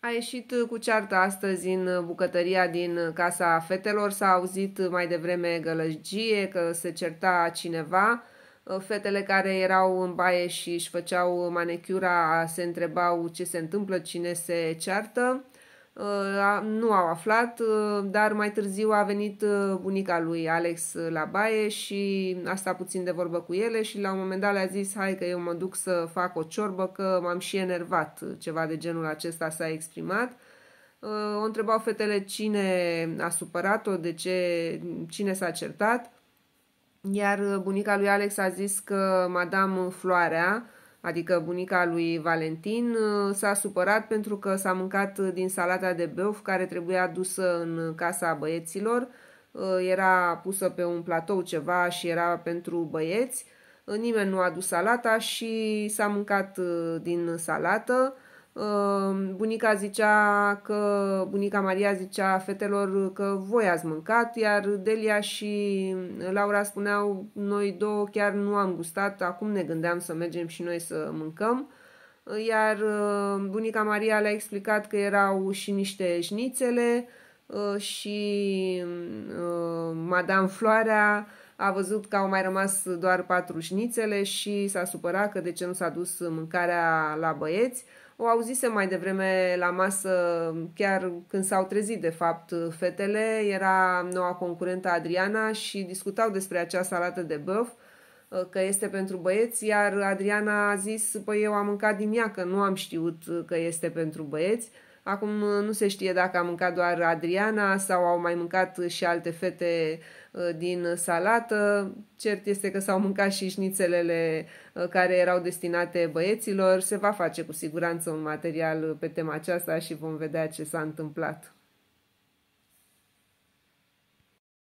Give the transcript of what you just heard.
A ieșit uh, cu ceartă astăzi în uh, bucătăria din uh, casa fetelor, s-a auzit mai devreme gălăgie, că se certa cineva. Fetele care erau în baie și își făceau manechiura se întrebau ce se întâmplă, cine se ceartă. Uh, nu au aflat, uh, dar mai târziu a venit uh, bunica lui Alex la baie și a stat puțin de vorbă cu ele și la un moment dat le-a zis hai că eu mă duc să fac o ciorbă că m-am și enervat, ceva de genul acesta s-a exprimat. O întrebau fetele cine a supărat-o, de ce, cine s-a certat, iar bunica lui Alex a zis că Madame Floarea, adică bunica lui Valentin, uh, s-a supărat pentru că s-a mâncat din salata de beuf care trebuia dusă în casa băieților, uh, era pusă pe un platou ceva și era pentru băieți, uh, nimeni nu a dus salata și s-a mâncat din salată, Ehm, bunica zicea că, bunica Maria zicea fetelor că voi ați mâncat, iar Delia și Laura spuneau, noi două chiar nu am gustat, acum ne gândeam să mergem și noi să mâncăm. Iar ehm, bunica Maria le-a explicat că erau și niște șnițele ehm, și Madame Floarea a văzut că au mai rămas doar patru șnițele și s-a supărat că de ce nu s-a dus mâncarea la băieți. O auzisem mai devreme la masă, chiar când s-au trezit, de fapt, fetele. Era noua concurentă Adriana și discutau despre acea salată de băf, uh, că este pentru băieți, iar Adriana a zis, păi eu am mâncat din ea, că nu am știut că este pentru băieți. Acum uh, nu se știe dacă a mâncat doar Adriana sau au mai mâncat și alte fete uh, din salată. Cert este că s-au mâncat și șnițelele uh, care erau destinate băieților. Se va face cu siguranță un material pe tema aceasta și vom vedea ce s-a întâmplat.